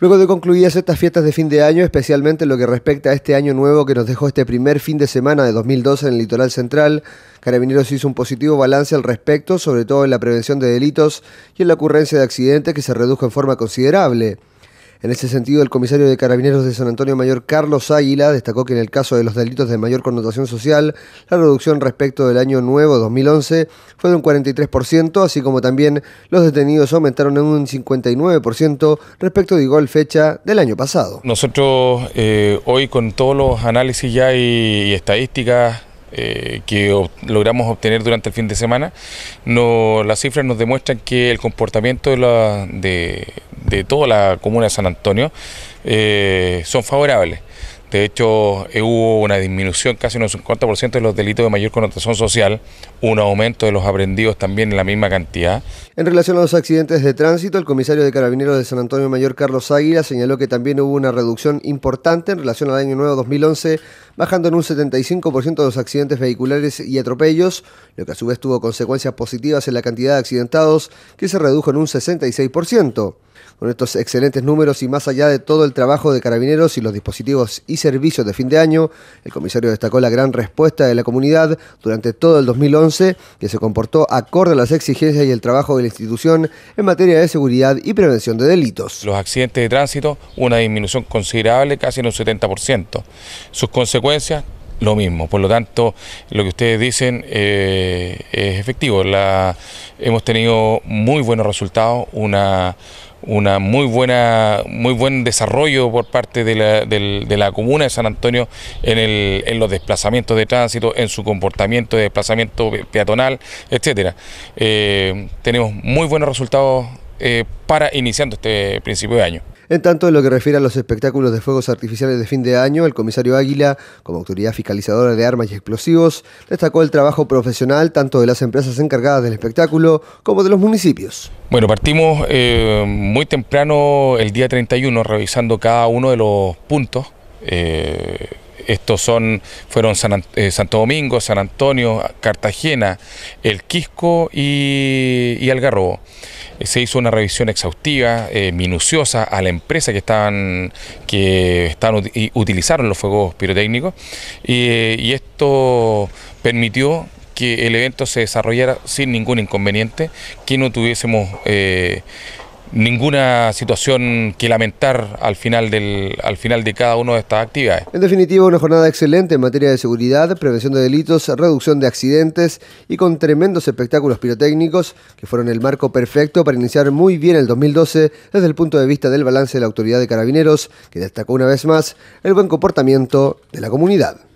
Luego de concluidas estas fiestas de fin de año, especialmente en lo que respecta a este año nuevo que nos dejó este primer fin de semana de 2012 en el litoral central, Carabineros hizo un positivo balance al respecto, sobre todo en la prevención de delitos y en la ocurrencia de accidentes que se redujo en forma considerable. En ese sentido, el comisario de Carabineros de San Antonio Mayor Carlos Águila destacó que en el caso de los delitos de mayor connotación social, la reducción respecto del año nuevo 2011 fue de un 43%, así como también los detenidos aumentaron en un 59% respecto de igual fecha del año pasado. Nosotros eh, hoy con todos los análisis ya y, estadísticas eh, que logramos obtener durante el fin de semana, las cifras nos demuestran que el comportamiento de, la, de, de toda la comuna de San Antonio eh, son favorables. De hecho, eh, hubo una disminución casi en un 50% de los delitos de mayor connotación social, un aumento de los aprendidos también en la misma cantidad. En relación a los accidentes de tránsito, el comisario de Carabineros de San Antonio Mayor Carlos Águila señaló que también hubo una reducción importante en relación al año nuevo 2011, bajando en un 75% de los accidentes vehiculares y atropellos, lo que a su vez tuvo consecuencias positivas en la cantidad de accidentados, que se redujo en un 66%. Con estos excelentes números y más allá de todo el trabajo de carabineros y los dispositivos y servicios de fin de año, el comisario destacó la gran respuesta de la comunidad durante todo el 2011, que se comportó acorde a las exigencias y el trabajo de la institución en materia de seguridad y prevención de delitos. Los accidentes de tránsito, una disminución considerable, casi en un 70%. Sus consecuencias, lo mismo. Por lo tanto, lo que ustedes dicen eh, es efectivo. La, hemos tenido muy buenos resultados, una una muy buena muy buen desarrollo por parte de la, la comuna de San Antonio en, los desplazamientos de tránsito, en su comportamiento de desplazamiento peatonal, etcétera. Eh, tenemos muy buenos resultados eh, para iniciando este principio de año. En tanto, en lo que refiere a los espectáculos de fuegos artificiales de fin de año, el comisario Águila, como autoridad fiscalizadora de armas y explosivos, destacó el trabajo profesional tanto de las empresas encargadas del espectáculo como de los municipios. Bueno, partimos eh, muy temprano el día 31 revisando cada uno de los puntos. Eh, estos son, fueron eh, Santo Domingo, San Antonio, Cartagena, El Quisco y, y Algarrobo. Eh, se hizo una revisión exhaustiva, eh, minuciosa a la empresa que estaban, que estaban, utilizaron los fuegos pirotécnicos eh, y esto permitió que el evento se desarrollara sin ningún inconveniente, que no tuviésemos ninguna situación que lamentar al final, del, al final de cada una de estas actividades. En definitiva, una jornada excelente en materia de seguridad, prevención de delitos, reducción de accidentes y con tremendos espectáculos pirotécnicos que fueron el marco perfecto para iniciar muy bien el 2012 desde el punto de vista del balance de la autoridad de carabineros, que destacó una vez más el buen comportamiento de la comunidad.